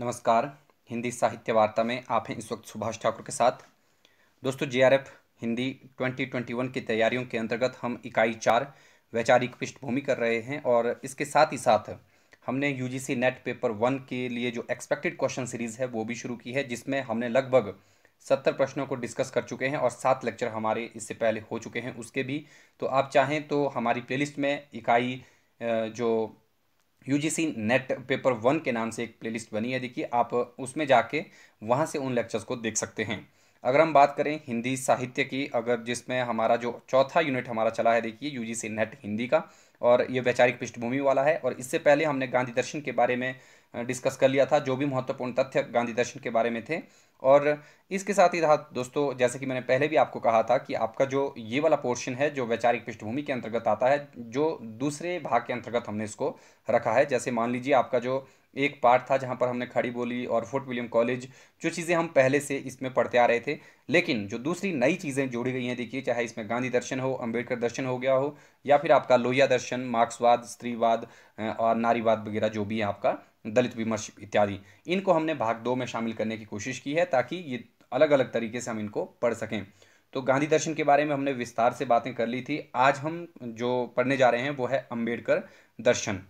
नमस्कार हिंदी साहित्य वार्ता में आप हैं इस वक्त सुभाष ठाकुर के साथ दोस्तों जीआरएफ हिंदी 2021 की तैयारियों के अंतर्गत हम इकाई चार वैचारिक पृष्ठभूमि कर रहे हैं और इसके साथ ही साथ हमने यूजीसी नेट पेपर वन के लिए जो एक्सपेक्टेड क्वेश्चन सीरीज़ है वो भी शुरू की है जिसमें हमने लगभग सत्तर प्रश्नों को डिस्कस कर चुके हैं और सात लेक्चर हमारे इससे पहले हो चुके हैं उसके भी तो आप चाहें तो हमारी प्लेलिस्ट में इकाई जो U G C net paper one के नाम से एक प्लेलिस्ट बनी है देखिए आप उसमें जाके वहाँ से उन लेक्चर्स को देख सकते हैं अगर हम बात करें हिंदी साहित्य की अगर जिसमें हमारा जो चौथा यूनिट हमारा चला है देखिए यूजीसी नेट हिंदी का और ये वैचारिक पृष्ठभूमि वाला है और इससे पहले हमने गांधी दर्शन के बारे में डिस्कस कर लिया था जो भी महत्वपूर्ण तथ्य गांधी दर्शन के बारे में थे और इसके साथ ही रहा दोस्तों जैसे कि मैंने पहले भी आपको कहा था कि आपका जो ये वाला पोर्शन है जो वैचारिक पृष्ठभूमि के अंतर्गत आता है जो दूसरे भाग के अंतर्गत हमने इसको रखा है जैसे मान लीजिए आपका जो एक पार्ट था जहाँ पर हमने खड़ी बोली और फोर्ट विलियम कॉलेज जो चीज़ें हम पहले से इसमें पढ़ते आ रहे थे लेकिन जो दूसरी नई चीज़ें जोड़ी गई हैं देखिए चाहे इसमें गांधी दर्शन हो अंबेडकर दर्शन हो गया हो या फिर आपका लोहिया दर्शन मार्क्सवाद स्त्रीवाद और नारीवाद वगैरह जो भी है आपका दलित विमर्श इत्यादि इनको हमने भाग दो में शामिल करने की कोशिश की है ताकि ये अलग अलग तरीके से हम इनको पढ़ सकें तो गांधी दर्शन के बारे में हमने विस्तार से बातें कर ली थी आज हम जो पढ़ने जा रहे हैं वो है अम्बेडकर दर्शन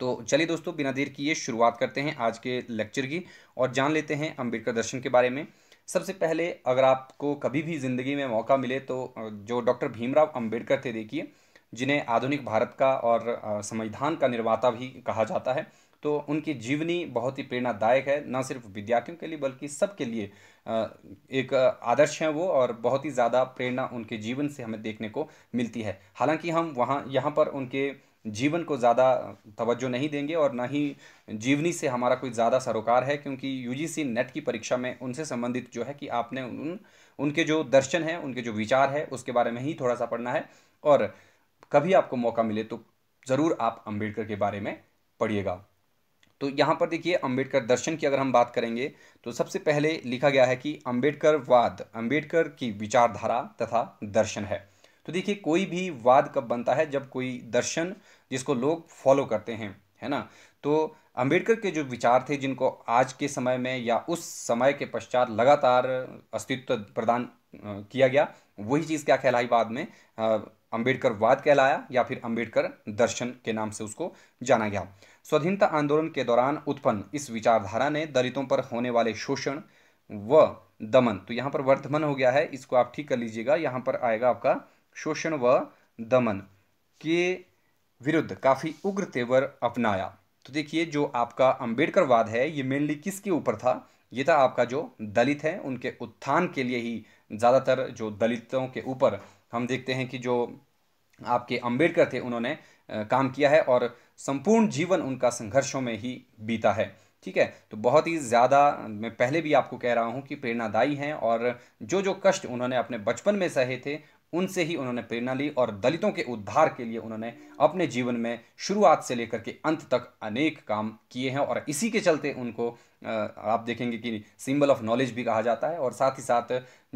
तो चलिए दोस्तों बिना देर किए शुरुआत करते हैं आज के लेक्चर की और जान लेते हैं अम्बेडकर दर्शन के बारे में सबसे पहले अगर आपको कभी भी ज़िंदगी में मौका मिले तो जो डॉक्टर भीमराव अम्बेडकर थे देखिए जिन्हें आधुनिक भारत का और संविधान का निर्माता भी कहा जाता है तो उनकी जीवनी बहुत ही प्रेरणादायक है ना सिर्फ विद्यार्थियों के लिए बल्कि सबके लिए एक आदर्श हैं वो और बहुत ही ज़्यादा प्रेरणा उनके जीवन से हमें देखने को मिलती है हालांकि हम वहाँ यहाँ पर उनके जीवन को ज़्यादा तवज्जो नहीं देंगे और ना ही जीवनी से हमारा कोई ज़्यादा सरोकार है क्योंकि यूजीसी नेट की परीक्षा में उनसे संबंधित जो है कि आपने उन उनके जो दर्शन हैं उनके जो विचार है उसके बारे में ही थोड़ा सा पढ़ना है और कभी आपको मौका मिले तो ज़रूर आप अम्बेडकर के बारे में पढ़िएगा तो यहाँ पर देखिए अंबेडकर दर्शन की अगर हम बात करेंगे तो सबसे पहले लिखा गया है कि अंबेडकर वाद अंबेडकर की विचारधारा तथा दर्शन है तो देखिए कोई भी वाद कब बनता है जब कोई दर्शन जिसको लोग फॉलो करते हैं है ना तो अंबेडकर के जो विचार थे जिनको आज के समय में या उस समय के पश्चात लगातार अस्तित्व प्रदान किया गया वही चीज़ क्या कहलाई बाद में अंबेडकर वाद कहलाया या फिर अंबेडकर दर्शन के नाम से उसको जाना गया स्वाधीनता आंदोलन के दौरान उत्पन्न इस विचारधारा ने दलितों पर होने वाले शोषण व दमन तो यहाँ पर वर्धमन हो गया है इसको आप ठीक कर लीजिएगा यहाँ पर आएगा आपका शोषण व दमन के विरुद्ध काफ़ी उग्र तेवर अपनाया तो देखिए जो आपका अंबेडकरवाद है ये मेनली किसके ऊपर था ये था आपका जो दलित है उनके उत्थान के लिए ही ज़्यादातर जो दलितों के ऊपर हम देखते हैं कि जो आपके अंबेडकर थे उन्होंने काम किया है और संपूर्ण जीवन उनका संघर्षों में ही बीता है ठीक है तो बहुत ही ज़्यादा मैं पहले भी आपको कह रहा हूँ कि प्रेरणादायी हैं और जो जो कष्ट उन्होंने अपने बचपन में सहे थे उनसे ही उन्होंने प्रेरणा ली और दलितों के उद्धार के लिए उन्होंने अपने जीवन में शुरुआत से लेकर के अंत तक अनेक काम किए हैं और इसी के चलते उनको आप देखेंगे कि सिंबल ऑफ नॉलेज भी कहा जाता है और साथ ही साथ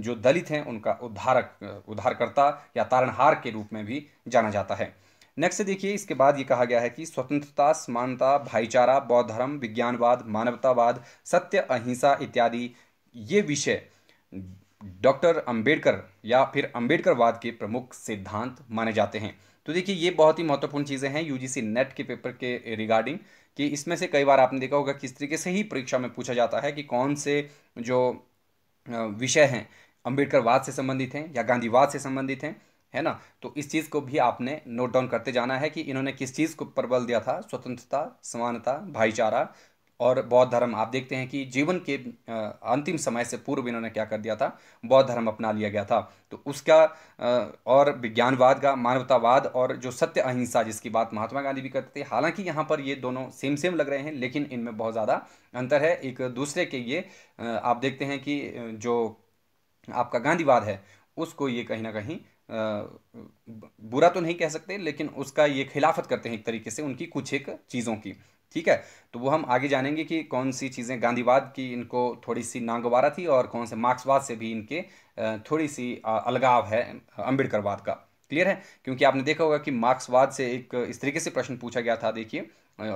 जो दलित हैं उनका उद्धारक उद्धारकर्ता या तारणहार के रूप में भी जाना जाता है नेक्स्ट देखिए इसके बाद ये कहा गया है कि स्वतंत्रता समानता भाईचारा बौद्ध धर्म विज्ञानवाद मानवतावाद सत्य अहिंसा इत्यादि ये विषय डॉक्टर अंबेडकर या फिर अंबेडकरवाद के प्रमुख सिद्धांत माने जाते हैं तो देखिए ये बहुत ही महत्वपूर्ण चीज़ें हैं यूजीसी नेट के पेपर के रिगार्डिंग कि इसमें से कई बार आपने देखा होगा किस तरीके से ही परीक्षा में पूछा जाता है कि कौन से जो विषय हैं अंबेडकरवाद से संबंधित हैं या गांधीवाद से संबंधित हैं है ना तो इस चीज़ को भी आपने नोट डाउन करते जाना है कि इन्होंने किस चीज़ को प्रबल दिया था स्वतंत्रता समानता भाईचारा और बौद्ध धर्म आप देखते हैं कि जीवन के अंतिम समय से पूर्व इन्होंने क्या कर दिया था बौद्ध धर्म अपना लिया गया था तो उसका और विज्ञानवाद का मानवतावाद और जो सत्य अहिंसा जिसकी बात महात्मा गांधी भी करते थे हालांकि यहाँ पर ये दोनों सेम सेम लग रहे हैं लेकिन इनमें बहुत ज़्यादा अंतर है एक दूसरे के ये आप देखते हैं कि जो आपका गांधीवाद है उसको ये कहीं ना कहीं बुरा तो नहीं कह सकते लेकिन उसका ये खिलाफत करते हैं एक तरीके से उनकी कुछ एक चीज़ों की ठीक है तो वो हम आगे जानेंगे कि कौन सी चीज़ें गांधीवाद की इनको थोड़ी सी नागवारा थी और कौन से मार्क्सवाद से भी इनके थोड़ी सी अलगाव है अम्बेडकरवाद का क्लियर है क्योंकि आपने देखा होगा कि मार्क्सवाद से एक इस तरीके से प्रश्न पूछा गया था देखिए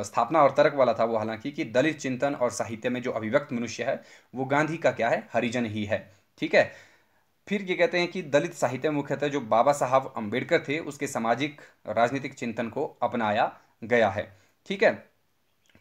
स्थापना और तर्क वाला था वो हालांकि कि दलित चिंतन और साहित्य में जो अभिव्यक्त मनुष्य है वो गांधी का क्या है हरिजन ही है ठीक है फिर ये कहते हैं कि दलित साहित्य मुख्यतः जो बाबा साहब अंबेडकर थे उसके सामाजिक राजनीतिक चिंतन को अपनाया गया है ठीक है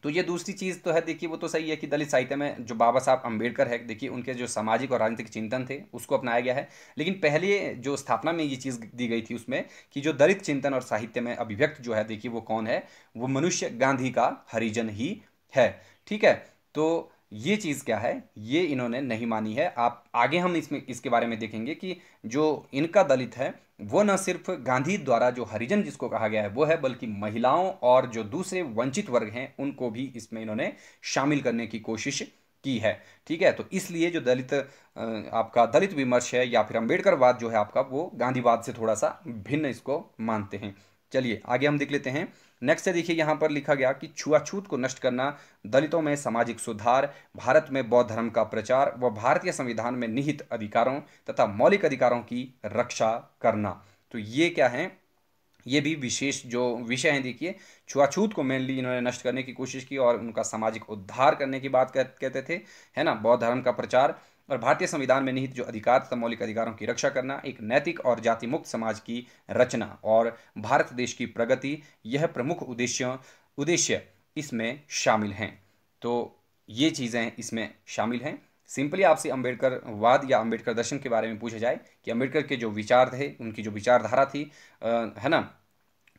तो ये दूसरी चीज़ तो है देखिए वो तो सही है कि दलित साहित्य में जो बाबा साहब अंबेडकर है देखिए उनके जो सामाजिक और राजनीतिक चिंतन थे उसको अपनाया गया है लेकिन पहले जो स्थापना में ये चीज़ दी गई थी उसमें कि जो दलित चिंतन और साहित्य में अभिव्यक्त जो है देखिए वो कौन है वो मनुष्य गांधी का हरिजन ही है ठीक है तो ये चीज़ क्या है ये इन्होंने नहीं मानी है आप आगे हम इसमें इसके बारे में देखेंगे कि जो इनका दलित है वो न सिर्फ गांधी द्वारा जो हरिजन जिसको कहा गया है वो है बल्कि महिलाओं और जो दूसरे वंचित वर्ग हैं उनको भी इसमें इन्होंने शामिल करने की कोशिश की है ठीक है तो इसलिए जो दलित आपका दलित विमर्श है या फिर अम्बेडकरवाद जो है आपका वो गांधीवाद से थोड़ा सा भिन्न इसको मानते हैं चलिए आगे हम देख लेते हैं नेक्स्ट है देखिए यहाँ पर लिखा गया कि छुआछूत को नष्ट करना दलितों में सामाजिक सुधार भारत में बौद्ध धर्म का प्रचार व भारतीय संविधान में निहित अधिकारों तथा मौलिक अधिकारों की रक्षा करना तो ये क्या है ये भी विशेष जो विषय हैं देखिए छुआछूत को मेनली इन्होंने नष्ट करने की कोशिश की और उनका सामाजिक उद्धार करने की बात कहते थे है ना बौद्ध धर्म का प्रचार और भारतीय संविधान में निहित जो अधिकार तथा मौलिक अधिकारों की रक्षा करना एक नैतिक और जाति मुक्त समाज की रचना और भारत देश की प्रगति यह प्रमुख उद्देश्य उद्देश्य इसमें शामिल हैं तो ये चीज़ें इसमें शामिल हैं सिंपली आपसे अंबेडकर वाद या अंबेडकर दर्शन के बारे में पूछा जाए कि अंबेडकर के जो विचार थे उनकी जो विचारधारा थी आ, है ना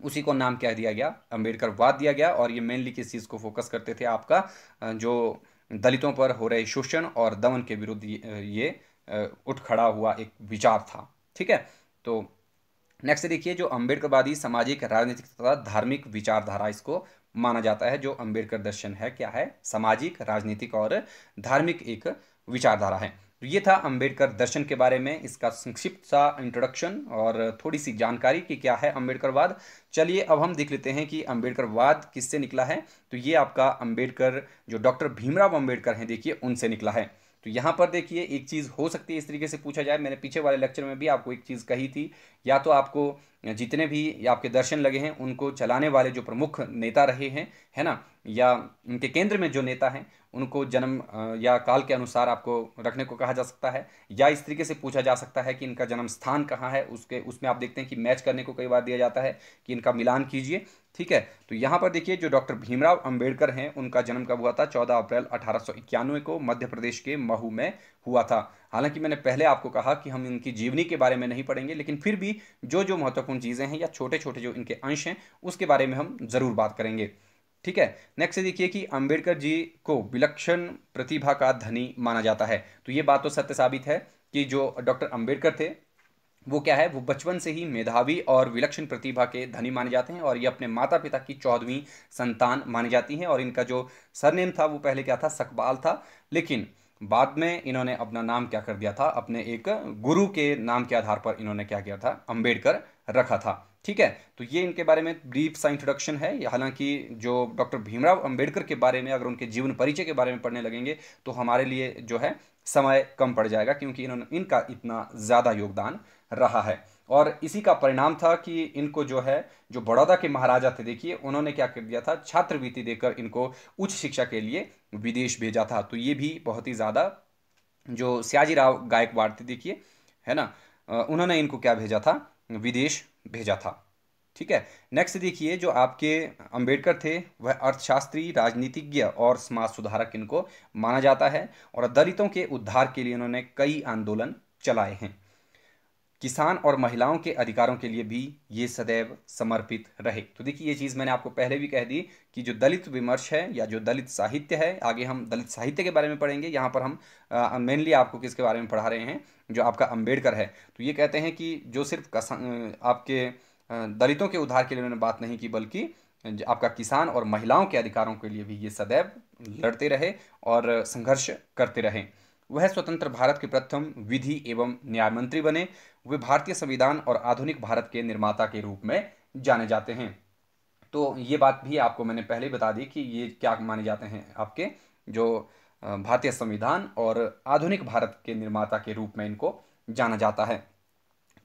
उसी को नाम क्या दिया गया अंबेडकर वाद दिया गया और ये मेनली किस चीज़ को फोकस करते थे आपका जो दलितों पर हो रहे शोषण और दमन के विरुद्ध ये उठ खड़ा हुआ एक विचार था ठीक है तो नेक्स्ट देखिए जो अम्बेडकरवादी सामाजिक राजनीतिक तथा धार्मिक विचारधारा इसको माना जाता है जो अम्बेडकर दर्शन है क्या है सामाजिक राजनीतिक और धार्मिक एक विचारधारा है तो ये था अंबेडकर दर्शन के बारे में इसका संक्षिप्त सा इंट्रोडक्शन और थोड़ी सी जानकारी कि क्या है अंबेडकरवाद चलिए अब हम देख लेते हैं कि अंबेडकरवाद किससे निकला है तो ये आपका अंबेडकर जो डॉक्टर भीमराव अंबेडकर हैं देखिए उनसे निकला है तो यहाँ पर देखिए एक चीज़ हो सकती है इस तरीके से पूछा जाए मैंने पीछे वाले लेक्चर में भी आपको एक चीज़ कही थी या तो आपको जितने भी आपके दर्शन लगे हैं उनको चलाने वाले जो प्रमुख नेता रहे हैं है ना या उनके केंद्र में जो नेता हैं उनको जन्म या काल के अनुसार आपको रखने को कहा जा सकता है या इस तरीके से पूछा जा सकता है कि इनका जन्म स्थान कहाँ है उसके उसमें आप देखते हैं कि मैच करने को कई बार दिया जाता है कि इनका मिलान कीजिए ठीक है तो यहाँ पर देखिए जो डॉक्टर भीमराव अंबेडकर हैं उनका जन्म कब हुआ था 14 अप्रैल अठारह को मध्य प्रदेश के महू में हुआ था हालांकि मैंने पहले आपको कहा कि हम इनकी जीवनी के बारे में नहीं पढ़ेंगे लेकिन फिर भी जो जो महत्वपूर्ण चीज़ें हैं या छोटे छोटे जो इनके अंश हैं उसके बारे में हम ज़रूर बात करेंगे ठीक है नेक्स्ट देखिए कि अम्बेडकर जी को विलक्षण प्रतिभा का धनी माना जाता है तो ये बात तो सत्य साबित है कि जो डॉक्टर अम्बेडकर थे वो क्या है वो बचपन से ही मेधावी और विलक्षण प्रतिभा के धनी माने जाते हैं और ये अपने माता पिता की चौदहवीं संतान मानी जाती हैं और इनका जो सरनेम था वो पहले क्या था सकबाल था लेकिन बाद में इन्होंने अपना नाम क्या कर दिया था अपने एक गुरु के नाम के आधार पर इन्होंने क्या किया था अंबेडकर रखा था ठीक है तो ये इनके बारे में ब्रीफ सा इंट्रोडक्शन है हालांकि जो डॉक्टर भीमराव अंबेडकर के बारे में अगर उनके जीवन परिचय के बारे में पढ़ने लगेंगे तो हमारे लिए जो है समय कम पड़ जाएगा क्योंकि इन्होंने इनका इतना ज़्यादा योगदान रहा है और इसी का परिणाम था कि इनको जो है जो बड़ौदा के महाराजा थे देखिए उन्होंने क्या कर दिया था छात्रवृत्ति देकर इनको उच्च शिक्षा के लिए विदेश भेजा था तो ये भी बहुत ही ज़्यादा जो सियाजी राव गायकवाड़ थे देखिए है ना उन्होंने इनको क्या भेजा था विदेश भेजा था ठीक है नेक्स्ट देखिए जो आपके अंबेडकर थे वह अर्थशास्त्री राजनीतिज्ञ और समाज सुधारक इनको माना जाता है और दलितों के उद्धार के लिए इन्होंने कई आंदोलन चलाए हैं किसान और महिलाओं के अधिकारों के लिए भी ये सदैव समर्पित रहे तो देखिए ये चीज़ मैंने आपको पहले भी कह दी कि जो दलित विमर्श है या जो दलित साहित्य है आगे हम दलित साहित्य के बारे में पढ़ेंगे यहाँ पर हम मेनली आपको किसके बारे में पढ़ा रहे हैं जो आपका अम्बेडकर है तो ये कहते हैं कि जो सिर्फ आपके दलितों के उद्धार के लिए उन्होंने बात नहीं की बल्कि आपका किसान और महिलाओं के अधिकारों के लिए भी ये सदैव लड़ते रहे और संघर्ष करते रहें वह स्वतंत्र भारत के प्रथम विधि एवं न्याय मंत्री बने वे भारतीय संविधान और आधुनिक भारत के निर्माता के रूप में जाने जाते हैं तो ये बात भी आपको मैंने पहले ही बता दी कि ये क्या माने जाते हैं आपके जो भारतीय संविधान और आधुनिक भारत के निर्माता के रूप में इनको जाना जाता है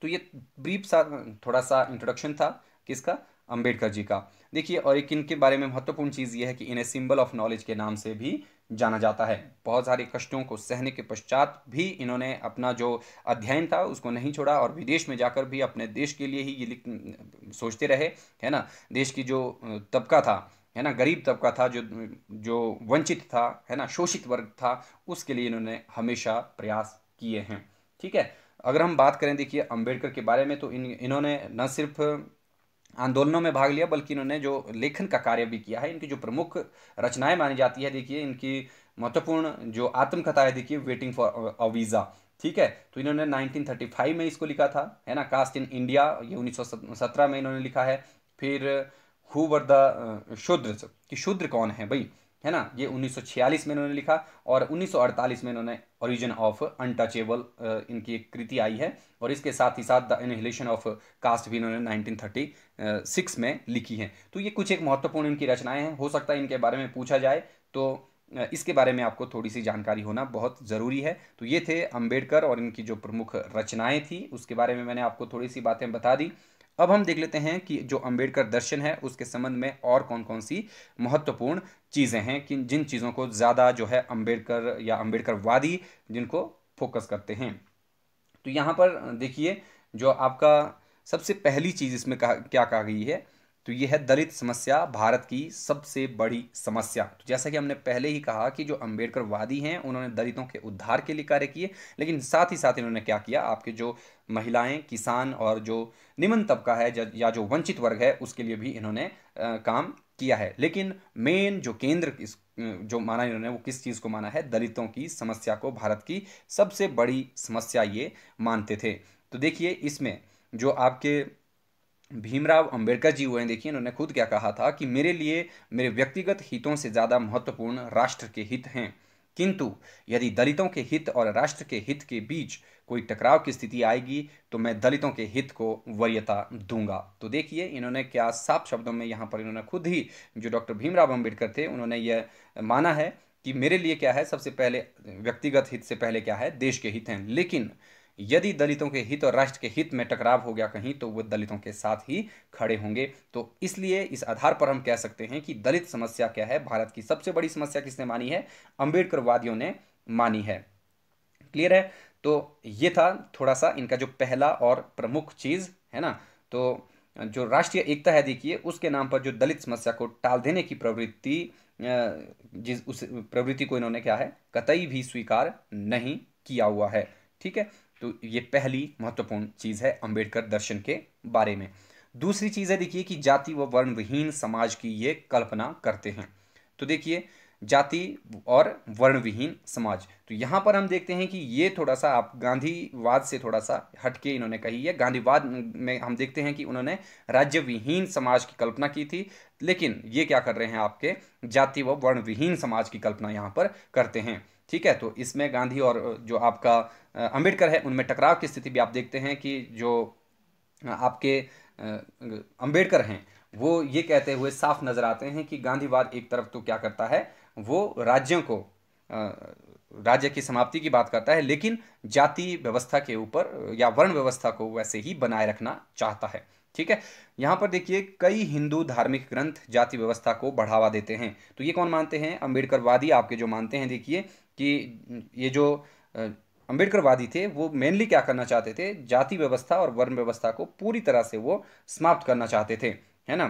तो ये ब्रीफ सा थोड़ा सा इंट्रोडक्शन था किसका अंबेडकर जी का देखिए और एक इनके बारे में महत्वपूर्ण चीज़ ये है कि इन्हें सिंबल ऑफ नॉलेज के नाम से भी जाना जाता है बहुत सारे कष्टों को सहने के पश्चात भी इन्होंने अपना जो अध्ययन था उसको नहीं छोड़ा और विदेश में जाकर भी अपने देश के लिए ही ये सोचते रहे है ना देश की जो तबका था है ना गरीब तबका था जो जो वंचित था है ना शोषित वर्ग था उसके लिए इन्होंने हमेशा प्रयास किए हैं ठीक है अगर हम बात करें देखिए अंबेडकर के बारे में तो इन इन्होंने न सिर्फ आंदोलनों में भाग लिया बल्कि इन्होंने जो लेखन का कार्य भी किया है इनकी जो प्रमुख रचनाएं मानी जाती है देखिए इनकी महत्वपूर्ण जो आत्मकथा है देखिए वेटिंग फॉर अ वीज़ा ठीक है तो इन्होंने 1935 में इसको लिखा था है ना कास्ट इन इंडिया ये 1917 में इन्होंने लिखा है फिर हु वर द शूद्र कि शूद्र कौन है भाई है ना ये 1946 में इन्होंने लिखा और 1948 में इन्होंने ओरिजिन ऑफ अनटचेबल इनकी एक कृति आई है और इसके साथ ही साथ द इनहिलेशन ऑफ कास्ट भी इन्होंने 1936 में लिखी है तो ये कुछ एक महत्वपूर्ण इनकी रचनाएं हैं हो सकता है इनके बारे में पूछा जाए तो इसके बारे में आपको थोड़ी सी जानकारी होना बहुत ज़रूरी है तो ये थे अम्बेडकर और इनकी जो प्रमुख रचनाएं थी उसके बारे में मैंने आपको थोड़ी सी बातें बता दी अब हम देख लेते हैं कि जो अंबेडकर दर्शन है उसके संबंध में और कौन कौन सी महत्वपूर्ण चीज़ें हैं कि जिन चीज़ों को ज़्यादा जो है अंबेडकर या अंबेडकरवादी जिनको फोकस करते हैं तो यहाँ पर देखिए जो आपका सबसे पहली चीज़ इसमें कहा क्या कहा गई है तो ये है दलित समस्या भारत की सबसे बड़ी समस्या तो जैसा कि हमने पहले ही कहा कि जो अंबेडकर वादी हैं उन्होंने दलितों के उद्धार के लिए कार्य किए लेकिन साथ ही साथ इन्होंने क्या किया आपके जो महिलाएं किसान और जो निम्न तबका है या जो वंचित वर्ग है उसके लिए भी इन्होंने काम किया है लेकिन मेन जो केंद्र इस जो माना इन्होंने वो किस चीज़ को माना है दलितों की समस्या को भारत की सबसे बड़ी समस्या ये मानते थे तो देखिए इसमें जो आपके भीमराव अंबेडकर जी हुए हैं देखिए इन्होंने खुद क्या कहा था कि मेरे लिए मेरे व्यक्तिगत हितों से ज़्यादा महत्वपूर्ण राष्ट्र के हित हैं किंतु यदि दलितों के हित और राष्ट्र के हित के बीच कोई टकराव की स्थिति आएगी तो मैं दलितों के हित को वरीयता दूंगा तो देखिए इन्होंने क्या साफ शब्दों में यहाँ पर इन्होंने खुद ही जो डॉक्टर भीमराव अम्बेडकर थे उन्होंने यह माना है कि मेरे लिए क्या है सबसे पहले व्यक्तिगत हित से पहले क्या है देश के हित हैं लेकिन यदि दलितों के हित और राष्ट्र के हित में टकराव हो गया कहीं तो वो दलितों के साथ ही खड़े होंगे तो इसलिए इस आधार पर हम कह सकते हैं कि दलित समस्या क्या है भारत की सबसे बड़ी समस्या किसने मानी है वादियों ने मानी है क्लियर है तो ये था थोड़ा सा इनका जो पहला और प्रमुख चीज़ है ना तो जो राष्ट्रीय एकता है देखिए उसके नाम पर जो दलित समस्या को टाल देने की प्रवृत्ति जिस उस प्रवृत्ति को इन्होंने क्या है कतई भी स्वीकार नहीं किया हुआ है ठीक है तो ये पहली महत्वपूर्ण चीज़ है अंबेडकर दर्शन के बारे में दूसरी चीज़ है देखिए कि जाति व वर्णविहीन समाज की ये कल्पना करते हैं तो देखिए जाति और वर्णविहीन समाज तो यहाँ पर हम देखते हैं कि ये थोड़ा सा आप गांधीवाद से थोड़ा सा हटके इन्होंने कही है गांधीवाद में हम देखते हैं कि उन्होंने राज्य विहीन समाज की कल्पना की थी लेकिन ये क्या कर रहे हैं आपके जाति व वर्ण विहीन समाज की कल्पना यहाँ पर करते हैं ठीक है तो इसमें गांधी और जो आपका अंबेडकर है उनमें टकराव की स्थिति भी आप देखते हैं कि जो आपके अंबेडकर हैं वो ये कहते हुए साफ नज़र आते हैं कि गांधीवाद एक तरफ तो क्या करता है वो राज्यों को राज्य की समाप्ति की बात करता है लेकिन जाति व्यवस्था के ऊपर या वर्ण व्यवस्था को वैसे ही बनाए रखना चाहता है ठीक है यहाँ पर देखिए कई हिंदू धार्मिक ग्रंथ जाति व्यवस्था को बढ़ावा देते हैं तो ये कौन मानते हैं अम्बेडकरवादी आपके जो मानते हैं देखिए कि ये जो वादी थे वो मेनली क्या करना चाहते थे जाति व्यवस्था और वर्ण व्यवस्था को पूरी तरह से वो समाप्त करना चाहते थे है ना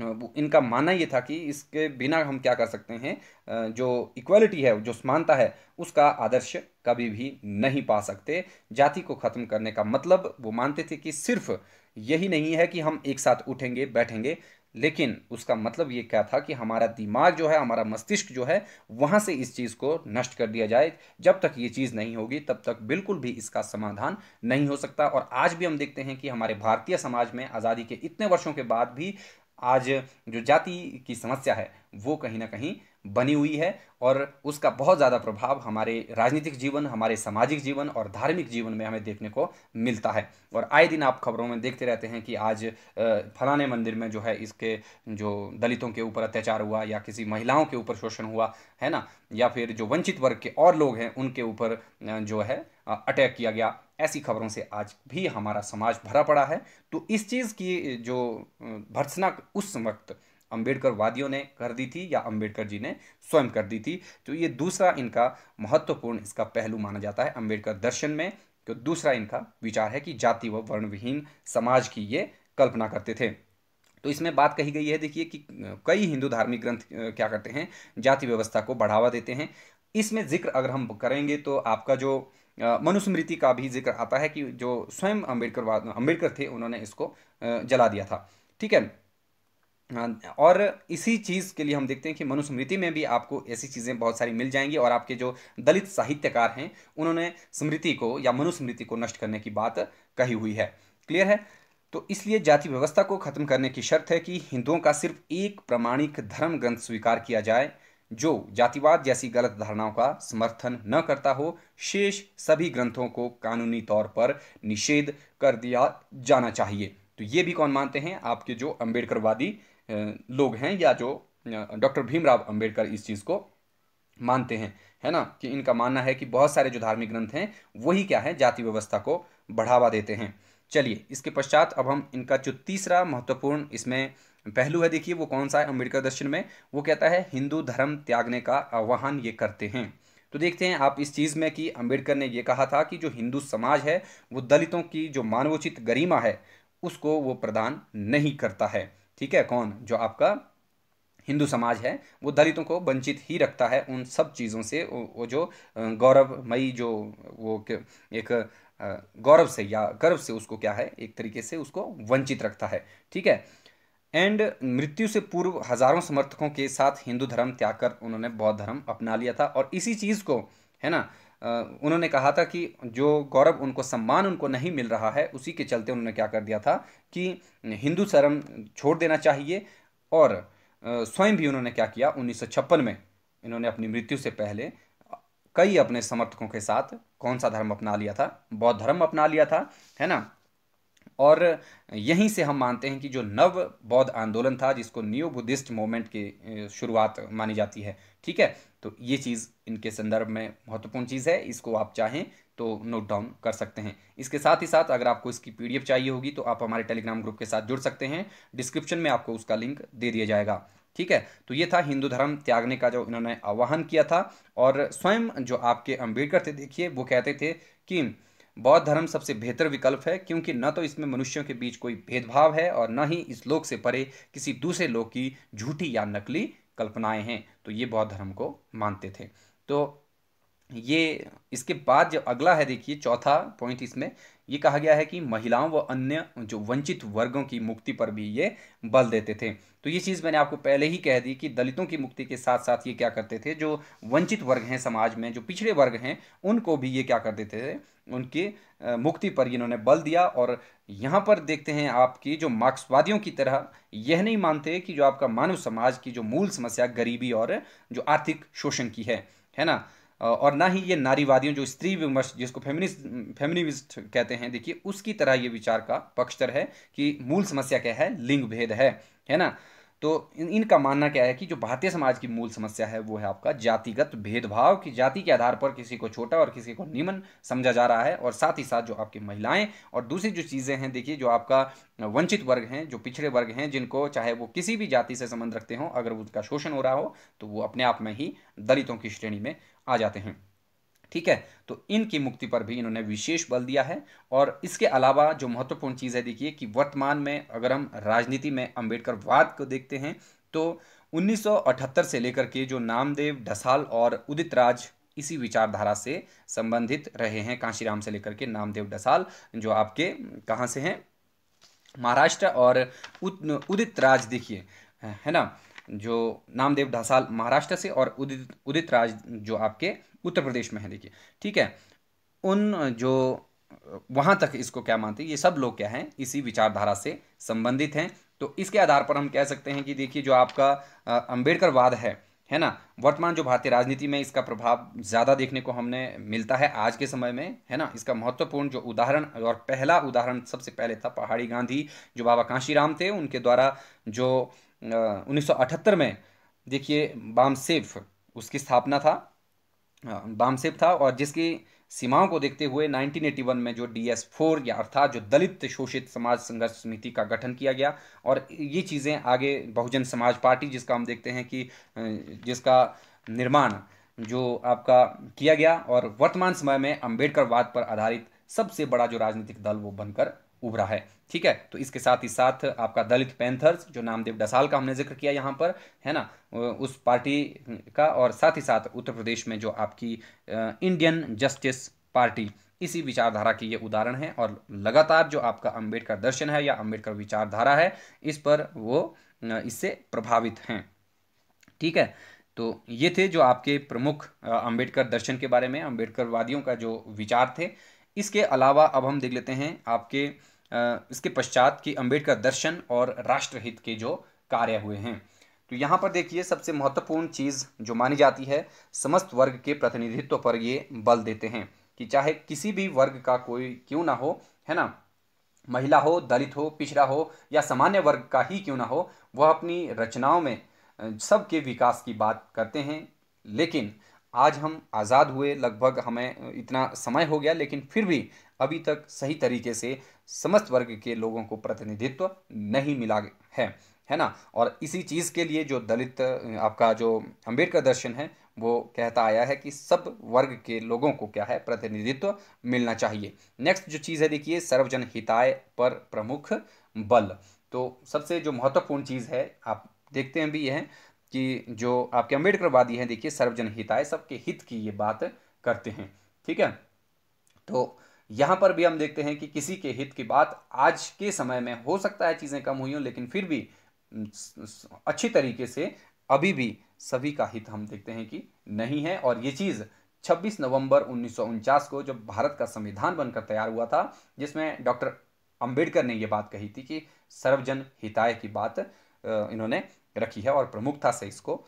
इनका मानना ये था कि इसके बिना हम क्या कर सकते हैं जो इक्वालिटी है जो समानता है उसका आदर्श कभी भी नहीं पा सकते जाति को ख़त्म करने का मतलब वो मानते थे कि सिर्फ यही नहीं है कि हम एक साथ उठेंगे बैठेंगे लेकिन उसका मतलब ये क्या था कि हमारा दिमाग जो है हमारा मस्तिष्क जो है वहाँ से इस चीज़ को नष्ट कर दिया जाए जब तक ये चीज़ नहीं होगी तब तक बिल्कुल भी इसका समाधान नहीं हो सकता और आज भी हम देखते हैं कि हमारे भारतीय समाज में आज़ादी के इतने वर्षों के बाद भी आज जो जाति की समस्या है वो कहीं ना कहीं बनी हुई है और उसका बहुत ज़्यादा प्रभाव हमारे राजनीतिक जीवन हमारे सामाजिक जीवन और धार्मिक जीवन में हमें देखने को मिलता है और आए दिन आप खबरों में देखते रहते हैं कि आज फलाने मंदिर में जो है इसके जो दलितों के ऊपर अत्याचार हुआ या किसी महिलाओं के ऊपर शोषण हुआ है ना या फिर जो वंचित वर्ग के और लोग हैं उनके ऊपर जो है अटैक किया गया ऐसी खबरों से आज भी हमारा समाज भरा पड़ा है तो इस चीज़ की जो भर्सना उस वक्त अम्बेडकर वादियों ने कर दी थी या अम्बेडकर जी ने स्वयं कर दी थी तो ये दूसरा इनका महत्वपूर्ण इसका पहलू माना जाता है अम्बेडकर दर्शन में तो दूसरा इनका विचार है कि जाति व वर्णविहीन समाज की ये कल्पना करते थे तो इसमें बात कही गई है देखिए कि कई हिंदू धार्मिक ग्रंथ क्या करते हैं जाति व्यवस्था को बढ़ावा देते हैं इसमें जिक्र अगर हम करेंगे तो आपका जो मनुस्मृति का भी जिक्र आता है कि जो स्वयं अम्बेडकर अम्बेडकर थे उन्होंने इसको जला दिया था ठीक है और इसी चीज़ के लिए हम देखते हैं कि मनुस्मृति में भी आपको ऐसी चीज़ें बहुत सारी मिल जाएंगी और आपके जो दलित साहित्यकार हैं उन्होंने स्मृति को या मनुस्मृति को नष्ट करने की बात कही हुई है क्लियर है तो इसलिए जाति व्यवस्था को खत्म करने की शर्त है कि हिंदुओं का सिर्फ एक प्रमाणिक धर्म ग्रंथ स्वीकार किया जाए जो जातिवाद जैसी गलत धारणाओं का समर्थन न करता हो शेष सभी ग्रंथों को कानूनी तौर पर निषेध कर दिया जाना चाहिए तो ये भी कौन मानते हैं आपके जो अम्बेडकरवादी लोग हैं या जो डॉक्टर भीमराव अंबेडकर इस चीज़ को मानते हैं है ना कि इनका मानना है कि बहुत सारे जो धार्मिक ग्रंथ हैं वही क्या है जाति व्यवस्था को बढ़ावा देते हैं चलिए इसके पश्चात अब हम इनका जो तीसरा महत्वपूर्ण इसमें पहलू है देखिए वो कौन सा है अम्बेडकर दर्शन में वो कहता है हिंदू धर्म त्यागने का आह्वान ये करते हैं तो देखते हैं आप इस चीज़ में कि अंबेडकर ने ये कहा था कि जो हिंदू समाज है वो दलितों की जो मानवोचित गरिमा है उसको वो प्रदान नहीं करता है ठीक है कौन जो आपका हिंदू समाज है वो दलितों को वंचित ही रखता है उन सब चीज़ों से वो जो गौरवमयी जो वो एक गौरव से या गर्व से उसको क्या है एक तरीके से उसको वंचित रखता है ठीक है एंड मृत्यु से पूर्व हजारों समर्थकों के साथ हिंदू धर्म त्याग कर उन्होंने बौद्ध धर्म अपना लिया था और इसी चीज़ को है ना उन्होंने कहा था कि जो गौरव उनको सम्मान उनको नहीं मिल रहा है उसी के चलते उन्होंने क्या कर दिया था कि हिंदू धर्म छोड़ देना चाहिए और स्वयं भी उन्होंने क्या किया उन्नीस में इन्होंने अपनी मृत्यु से पहले कई अपने समर्थकों के साथ कौन सा धर्म अपना लिया था बौद्ध धर्म अपना लिया था है ना और यहीं से हम मानते हैं कि जो नव बौद्ध आंदोलन था जिसको न्यू बुद्धिस्ट मूवमेंट की शुरुआत मानी जाती है ठीक है तो ये चीज़ इनके संदर्भ में महत्वपूर्ण चीज़ है इसको आप चाहें तो नोट डाउन कर सकते हैं इसके साथ ही साथ अगर आपको इसकी पीडीएफ चाहिए होगी तो आप हमारे टेलीग्राम ग्रुप के साथ जुड़ सकते हैं डिस्क्रिप्शन में आपको उसका लिंक दे दिया जाएगा ठीक है तो ये था हिंदू धर्म त्यागने का जो इन्होंने आह्वान किया था और स्वयं जो आपके अम्बेडकर थे देखिए वो कहते थे कि बौद्ध धर्म सबसे बेहतर विकल्प है क्योंकि न तो इसमें मनुष्यों के बीच कोई भेदभाव है और न ही इस लोक से परे किसी दूसरे लोक की झूठी या नकली कल्पनाएं हैं तो ये बौद्ध धर्म को मानते थे तो ये इसके बाद जो अगला है देखिए चौथा पॉइंट इसमें ये कहा गया है कि महिलाओं व अन्य जो वंचित वर्गों की मुक्ति पर भी ये बल देते थे तो ये चीज़ मैंने आपको पहले ही कह दी कि दलितों की मुक्ति के साथ साथ ये क्या करते थे जो वंचित वर्ग हैं समाज में जो पिछड़े वर्ग हैं उनको भी ये क्या कर देते थे उनकी मुक्ति पर इन्होंने बल दिया और यहाँ पर देखते हैं आपकी जो मार्क्सवादियों की तरह यह नहीं मानते कि जो आपका मानव समाज की जो मूल समस्या गरीबी और जो आर्थिक शोषण की है है ना और ना ही ये नारीवादियों जो स्त्री विमर्श जिसको फेमिनिस्ट फेमिनिस्ट कहते हैं देखिए उसकी तरह ये विचार का पक्षतर है कि मूल समस्या क्या है लिंग भेद है है ना तो इन इनका मानना क्या है कि जो भारतीय समाज की मूल समस्या है वो है आपका जातिगत भेदभाव कि जाति के आधार पर किसी को छोटा और किसी को निमन समझा जा रहा है और साथ ही साथ जो आपकी महिलाएं और दूसरी जो चीज़ें हैं देखिए जो आपका वंचित वर्ग हैं जो पिछड़े वर्ग हैं जिनको चाहे वो किसी भी जाति से संबंध रखते हों अगर उनका शोषण हो रहा हो तो वो अपने आप में ही दलितों की श्रेणी में आ जाते हैं ठीक है तो इनकी मुक्ति पर भी इन्होंने विशेष बल दिया है और इसके अलावा जो महत्वपूर्ण चीज़ है देखिए कि वर्तमान में अगर हम राजनीति में वाद को देखते हैं तो 1978 से लेकर के जो नामदेव ढसाल और उदित राज इसी विचारधारा से संबंधित रहे हैं कांशीराम से लेकर के नामदेव डसाल जो आपके कहाँ से हैं महाराष्ट्र और उदित राज देखिए है ना जो नामदेव ढसाल महाराष्ट्र से और उदित उदित राज जो आपके उत्तर प्रदेश में है देखिए ठीक है उन जो वहाँ तक इसको क्या मानते हैं ये सब लोग क्या हैं इसी विचारधारा से संबंधित हैं तो इसके आधार पर हम कह सकते हैं कि देखिए जो आपका अंबेडकरवाद है है ना वर्तमान जो भारतीय राजनीति में इसका प्रभाव ज़्यादा देखने को हमने मिलता है आज के समय में है ना इसका महत्वपूर्ण जो उदाहरण और पहला उदाहरण सबसे पहले था पहाड़ी गांधी जो बाबा कांशीराम थे उनके द्वारा जो 1978 में देखिए बामसेफ उसकी स्थापना था बामसेफ था और जिसकी सीमाओं को देखते हुए 1981 में जो डी एस फोर या अर्थात जो दलित शोषित समाज संघर्ष समिति का गठन किया गया और ये चीज़ें आगे बहुजन समाज पार्टी जिसका हम देखते हैं कि जिसका निर्माण जो आपका किया गया और वर्तमान समय में अंबेडकरवाद पर आधारित सबसे बड़ा जो राजनीतिक दल वो बनकर उभरा है ठीक है तो इसके साथ ही साथ आपका दलित पैंथर्स जो नामदेव डसाल का हमने जिक्र किया यहाँ पर है ना उस पार्टी का और साथ ही साथ उत्तर प्रदेश में जो आपकी इंडियन जस्टिस पार्टी इसी विचारधारा की ये उदाहरण है और लगातार जो आपका अंबेडकर दर्शन है या अंबेडकर विचारधारा है इस पर वो इससे प्रभावित हैं ठीक है तो ये थे जो आपके प्रमुख अंबेडकर दर्शन के बारे में अंबेडकरवादियों का जो विचार थे इसके अलावा अब हम देख लेते हैं आपके इसके पश्चात कि अंबेडकर दर्शन और राष्ट्रहित के जो कार्य हुए हैं तो यहाँ पर देखिए सबसे महत्वपूर्ण चीज़ जो मानी जाती है समस्त वर्ग के प्रतिनिधित्व पर ये बल देते हैं कि चाहे किसी भी वर्ग का कोई क्यों ना हो है ना महिला हो दलित हो पिछड़ा हो या सामान्य वर्ग का ही क्यों ना हो वह अपनी रचनाओं में सबके विकास की बात करते हैं लेकिन आज हम आज़ाद हुए लगभग हमें इतना समय हो गया लेकिन फिर भी अभी तक सही तरीके से समस्त वर्ग के लोगों को प्रतिनिधित्व नहीं मिला है है ना और इसी चीज़ के लिए जो दलित आपका जो अंबेडकर दर्शन है वो कहता आया है कि सब वर्ग के लोगों को क्या है प्रतिनिधित्व मिलना चाहिए नेक्स्ट जो चीज़ है देखिए सर्वजन हिताय पर प्रमुख बल तो सबसे जो महत्वपूर्ण चीज़ है आप देखते हैं भी यह है कि जो आपके अम्बेडकरवादी हैं देखिए सर्वजन हिताय सबके हित की ये बात करते हैं ठीक है तो यहाँ पर भी हम देखते हैं कि किसी के हित की बात आज के समय में हो सकता है चीज़ें कम हुई हों लेकिन फिर भी अच्छी तरीके से अभी भी सभी का हित हम देखते हैं कि नहीं है और ये चीज़ 26 नवंबर उन्नीस को जब भारत का संविधान बनकर तैयार हुआ था जिसमें डॉक्टर अंबेडकर ने ये बात कही थी कि सर्वजन हिताय की बात इन्होंने रखी है और प्रमुखता से इसको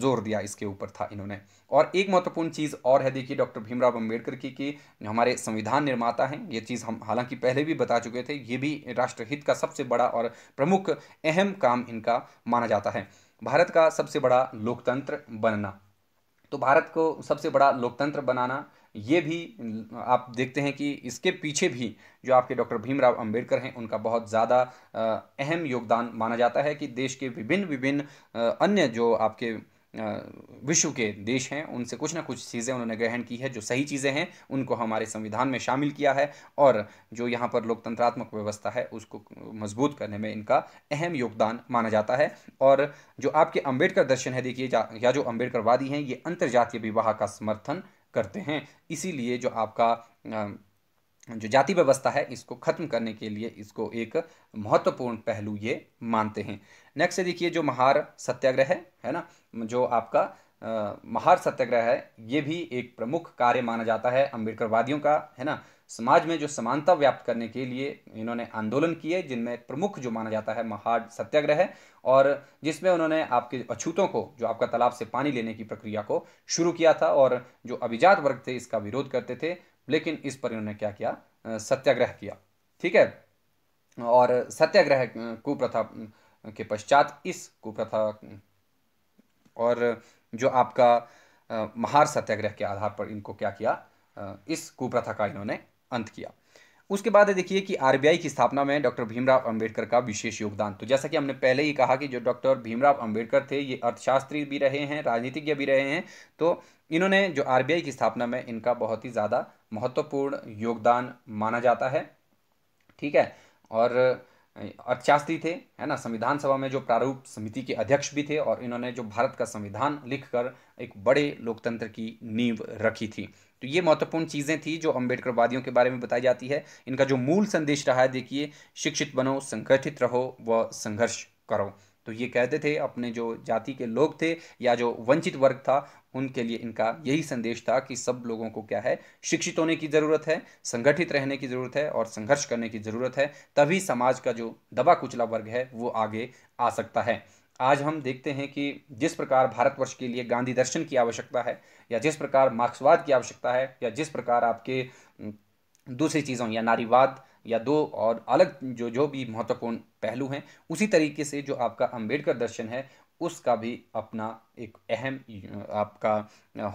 जोर दिया इसके ऊपर था इन्होंने और एक महत्वपूर्ण चीज़ और है देखिए डॉक्टर भीमराव अंबेडकर की कि हमारे संविधान निर्माता हैं ये चीज़ हम हालांकि पहले भी बता चुके थे ये भी राष्ट्रहित का सबसे बड़ा और प्रमुख अहम काम इनका माना जाता है भारत का सबसे बड़ा लोकतंत्र बनना तो भारत को सबसे बड़ा लोकतंत्र बनाना ये भी आप देखते हैं कि इसके पीछे भी जो आपके डॉक्टर भीमराव अंबेडकर हैं उनका बहुत ज़्यादा अहम योगदान माना जाता है कि देश के विभिन्न विभिन्न अन्य जो आपके विश्व के देश हैं उनसे कुछ ना कुछ चीज़ें उन्होंने ग्रहण की है जो सही चीज़ें हैं उनको हमारे संविधान में शामिल किया है और जो यहाँ पर लोकतंत्रात्मक व्यवस्था है उसको मजबूत करने में इनका अहम योगदान माना जाता है और जो आपके अंबेडकर दर्शन है देखिए या जो अंबेडकरवादी हैं ये अंतर्जातीय विवाह का समर्थन करते हैं इसीलिए जो आपका जो जाति व्यवस्था है इसको खत्म करने के लिए इसको एक महत्वपूर्ण पहलू ये मानते हैं नेक्स्ट देखिए जो महार सत्याग्रह है है ना जो आपका आ, महार सत्याग्रह है ये भी एक प्रमुख कार्य माना जाता है अम्बेडकरवादियों का है ना समाज में जो समानता व्याप्त करने के लिए इन्होंने आंदोलन किए जिनमें प्रमुख जो माना जाता है महाड सत्याग्रह है और जिसमें उन्होंने आपके अछूतों को जो आपका तालाब से पानी लेने की प्रक्रिया को शुरू किया था और जो अभिजात वर्ग थे इसका विरोध करते थे लेकिन इस पर इन्होंने क्या किया सत्याग्रह किया ठीक है और सत्याग्रह कुप्रथा के पश्चात इस कुप्रथा और जो आपका महार सत्याग्रह के आधार पर इनको क्या किया इस कुप्रथा का इन्होंने अंत किया उसके बाद देखिए कि आरबीआई की स्थापना में डॉक्टर भीमराव अंबेडकर का विशेष योगदान तो जैसा कि हमने पहले ही कहा कि जो डॉक्टर भीमराव अंबेडकर थे ये अर्थशास्त्री भी रहे हैं राजनीतिज्ञ भी रहे हैं तो इन्होंने जो आरबीआई की स्थापना में इनका बहुत ही ज़्यादा महत्वपूर्ण योगदान माना जाता है ठीक है और अर्थशास्त्री थे है ना संविधान सभा में जो प्रारूप समिति के अध्यक्ष भी थे और इन्होंने जो भारत का संविधान लिखकर एक बड़े लोकतंत्र की नींव रखी थी तो ये महत्वपूर्ण चीज़ें थी जो वादियों के बारे में बताई जाती है इनका जो मूल संदेश रहा है देखिए शिक्षित बनो संगठित रहो व संघर्ष करो तो ये कहते थे अपने जो जाति के लोग थे या जो वंचित वर्ग था उनके लिए इनका यही संदेश था कि सब लोगों को क्या है शिक्षित होने की ज़रूरत है संगठित रहने की ज़रूरत है और संघर्ष करने की ज़रूरत है तभी समाज का जो दबा कुचला वर्ग है वो आगे आ सकता है आज हम देखते हैं कि जिस प्रकार भारतवर्ष के लिए गांधी दर्शन की आवश्यकता है या जिस प्रकार मार्क्सवाद की आवश्यकता है या जिस प्रकार आपके दूसरी चीज़ों या नारीवाद या दो और अलग जो जो भी महत्वपूर्ण पहलू हैं उसी तरीके से जो आपका अंबेडकर दर्शन है उसका भी अपना एक अहम आपका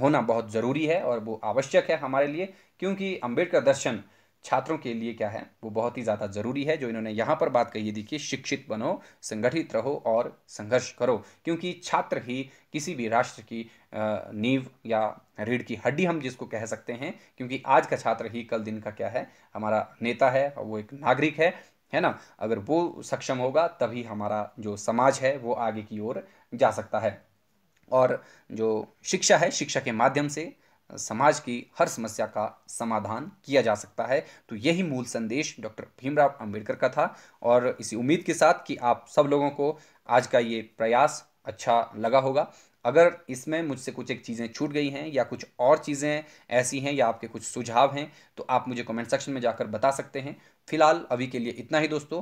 होना बहुत ज़रूरी है और वो आवश्यक है हमारे लिए क्योंकि अंबेडकर दर्शन छात्रों के लिए क्या है वो बहुत ही ज़्यादा ज़रूरी है जो इन्होंने यहाँ पर बात कही थी देखिए शिक्षित बनो संगठित रहो और संघर्ष करो क्योंकि छात्र ही किसी भी राष्ट्र की नींव या रीढ़ की हड्डी हम जिसको कह सकते हैं क्योंकि आज का छात्र ही कल दिन का क्या है हमारा नेता है वो एक नागरिक है है ना अगर वो सक्षम होगा तभी हमारा जो समाज है वो आगे की ओर जा सकता है और जो शिक्षा है शिक्षा के माध्यम से समाज की हर समस्या का समाधान किया जा सकता है तो यही मूल संदेश डॉक्टर भीमराव अंबेडकर का था और इसी उम्मीद के साथ कि आप सब लोगों को आज का ये प्रयास अच्छा लगा होगा अगर इसमें मुझसे कुछ एक चीज़ें छूट गई हैं या कुछ और चीज़ें ऐसी हैं या आपके कुछ सुझाव हैं तो आप मुझे कमेंट सेक्शन में जाकर बता सकते हैं फिलहाल अभी के लिए इतना ही दोस्तों